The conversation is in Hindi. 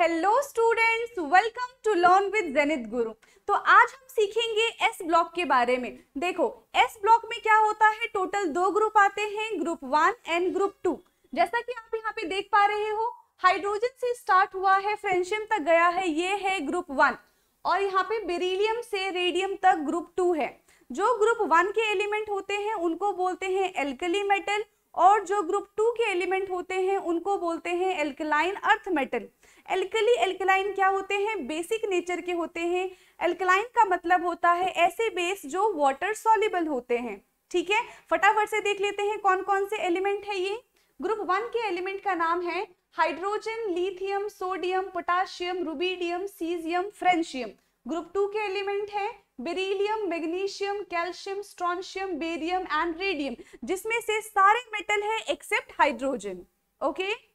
Hello students welcome to learn with Zenith Guru तो आज हम सीखेंगे एस ब्लॉक के बारे में देखो एस ब्लॉक में क्या होता है टोटल दो ग्रुप आते हैं group one and group two जैसा कि आप यहाँ पे देख पा रहे हो हाइड्रोजन से स्टार्ट हुआ है फ्रेंशियम तक गया है ये है ग्रुप वन और यहाँ पे बेरीलियम से रेडियम तक ग्रुप टू है जो ग्रुप वन के एलिमेंट होते हैं उनको बोलते हैं एल्कली मेटल और जो ग्रुप टू के एलिमेंट होते हैं उनको बोलते हैं alkaline earth metal alkali alkaline क्या होते हैं बेसिक नेचर के होते हैं एल्कलाइन का मतलब होता है ऐसे बेस जो वाटर सॉलिबल होते हैं ठीक है फटाफट से देख लेते हैं कौन कौन से एलिमेंट है ये ग्रुप वन के एलिमेंट का नाम है hydrogen lithium sodium potassium rubidium caesium francium group two के एलिमेंट है beryllium magnesium calcium strontium barium and radium जिसमें से सारे मेटल है एक्सेप्ट हाइड्रोजन ओके okay?